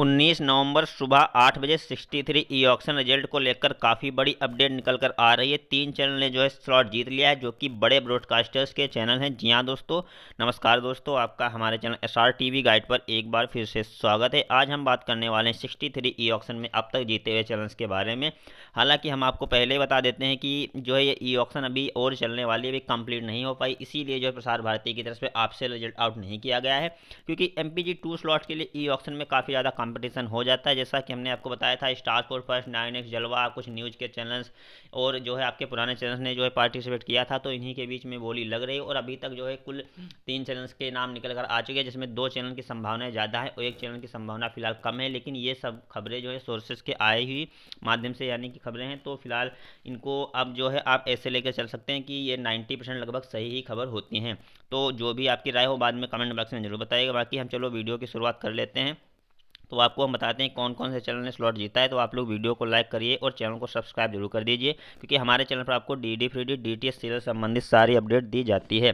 19 नवंबर सुबह आठ बजे 63 ई ऑक्शन रिजल्ट को लेकर काफ़ी बड़ी अपडेट निकल कर आ रही है तीन चैनल ने जो है स्लॉट जीत लिया है जो कि बड़े ब्रॉडकास्टर्स के चैनल हैं जी हाँ दोस्तों नमस्कार दोस्तों आपका हमारे channel S R T V guide पर एक बार फिर से स्वागत है आज हम बात करने वाले हैं सिक्सटी थ्री ई ऑक्शन में अब तक जीते हुए चैनल्स के बारे में हालाँकि हम आपको पहले बता देते हैं कि जो है ये ई e ऑक्शन अभी और चलने वाली अभी कम्प्लीट नहीं हो पाई इसीलिए जो है प्रसार भारती की तरफ से आपसे रिजल्ट आउट नहीं किया गया है क्योंकि M P G two slot के लिए ई e ऑक्शन में काफ़ी ज़्यादा कंपटीशन हो जाता है जैसा कि हमने आपको बताया था star sport first nine X जलवा कुछ न्यूज़ के चैनल्स और जो है आपके पुराने चैनल्स ने जो है पार्टिसिपेट किया था तो इन्हीं के बीच में बोली लग रही और अभी तक जो है कुल तीन चैनल्स के नाम निकल कर आ चुके हैं जिसमें दो चैनल की संभावनाएँ ज़्यादा है और एक चैनल की संभावना फिलहाल कम है लेकिन ये सब खबरें जो है सोर्सेज के आए हुई माध्यम से यानी कि खबरें हैं तो फिलहाल इनको अब जो है आप ऐसे लेकर चल सकते हैं कि ये नाइन्टी लगभग सही ही खबर होती हैं तो जो भी आपकी राय हो बाद में कमेंट बॉक्स में जरूर बताइएगा बाकी हम चलो वीडियो की शुरुआत कर लेते हैं तो आपको हम बताते हैं कौन कौन से चैनल ने स्लॉट जीता है तो आप लोग वीडियो को लाइक करिए और चैनल को सब्सक्राइब जरूर कर दीजिए क्योंकि हमारे चैनल पर आपको D D free D D T S serial संबंधित सारी अपडेट दी जाती है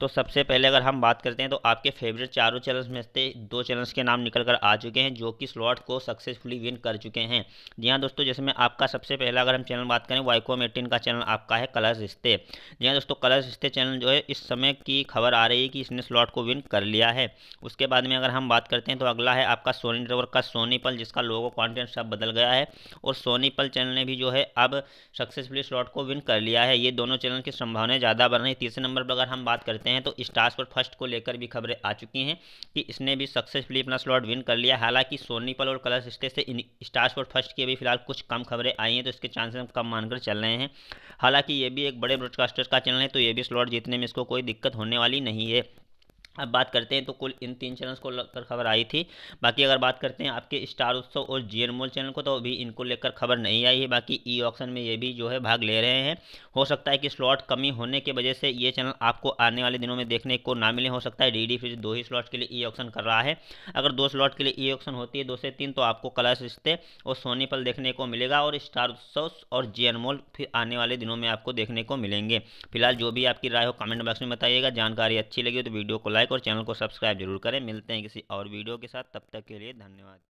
तो सबसे पहले अगर हम बात करते हैं तो आपके फेवरेट चारों चैनल्स में से दो चैनल्स के नाम निकल कर आ चुके हैं जो कि स्लॉट को सक्सेसफुली विन कर चुके हैं जी हाँ दोस्तों जैसे मैं आपका सबसे पहला अगर हम चैनल बात करें वाइकोम एटीन का चैनल आपका है कलर्स रिश्ते जी हाँ दोस्तों कलर्स रिश्ते चैनल जो है इस समय की खबर आ रही है कि इसने स्लॉट को विन कर लिया है उसके बाद में अगर हम बात करते हैं तो अगला है आपका सोनी नेटवर्क का सोनी पल जिसका लोगो कॉन्टेंट सब बदल गया है और सोनी पल चैनल ने भी जो है अब सक्सेसफुली स्लॉट को विन कर लिया है ये दोनों चैनल की संभावनाएं ज़्यादा बढ़ रही तीसरे नंबर पर अगर हम बात करते हैं तो स्टार्स पर फर्स्ट को लेकर भी खबरें आ चुकी हैं कि इसने भी सक्सेसफुली अपना स्लॉट विन कर लिया हालांकि सोनी पल और कलर स्टेज से स्टार्स पर फर्स्ट की अभी फिलहाल कुछ कम खबरें आई हैं तो इसके चांसेस हम कम मानकर चल रहे हैं हालांकि ये भी एक बड़े ब्रॉडकास्टर का चैनल है तो ये भी स्लॉट जीतने में इसको कोई दिक्कत होने वाली नहीं है अब बात करते हैं तो कुल इन तीन चैनल्स को लेकर खबर आई थी बाकी अगर बात करते हैं आपके स्टार उत्सव और जी एन मोल चैनल को तो अभी इनको लेकर खबर नहीं आई है बाकी ई e ऑप्शन में ये भी जो है भाग ले रहे हैं हो सकता है कि स्लॉट कमी होने की वजह से ये चैनल आपको आने वाले दिनों में देखने को ना मिले हो सकता है डी डी फिर दो ही स्लॉट के लिए ई e ऑप्शन कर रहा है अगर दो स्लॉट के लिए ई e ऑप्शन होती है दो से तीन तो आपको कलश रिश्ते और सोनी पल देखने को मिलेगा और स्टार उत्सव और जी एन मोल फिर आने वाले दिनों में आपको देखने को मिलेंगे फिलहाल जो भी आपकी राय हो कमेंट बॉक्स में बताइएगा जानकारी अच्छी लगी तो वीडियो को लाइक लाइक और चैनल को सब्सक्राइब जरूर करें मिलते हैं किसी और वीडियो के साथ तब तक के लिए धन्यवाद